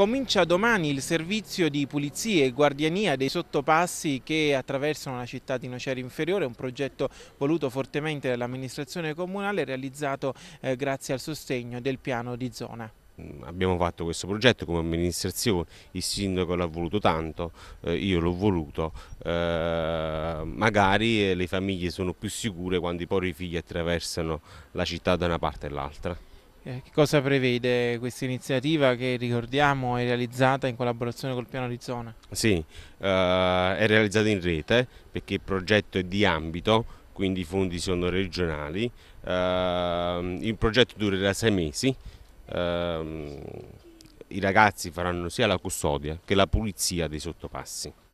Comincia domani il servizio di pulizia e guardiania dei sottopassi che attraversano la città di Nocera Inferiore, un progetto voluto fortemente dall'amministrazione comunale realizzato eh, grazie al sostegno del piano di zona mm, abbiamo fatto questo progetto come amministrazione, il sindaco l'ha voluto tanto, eh, io l'ho voluto, eh, magari eh, le famiglie sono più sicure quando i propri figli attraversano la città da una parte all'altra. Eh, che cosa prevede questa iniziativa che ricordiamo è realizzata in collaborazione col piano di zona? Sì, eh, è realizzata in rete perché il progetto è di ambito, quindi i fondi sono regionali. Eh, il progetto durerà sei mesi. Ehm, I ragazzi faranno sia la custodia che la pulizia dei sottopassi.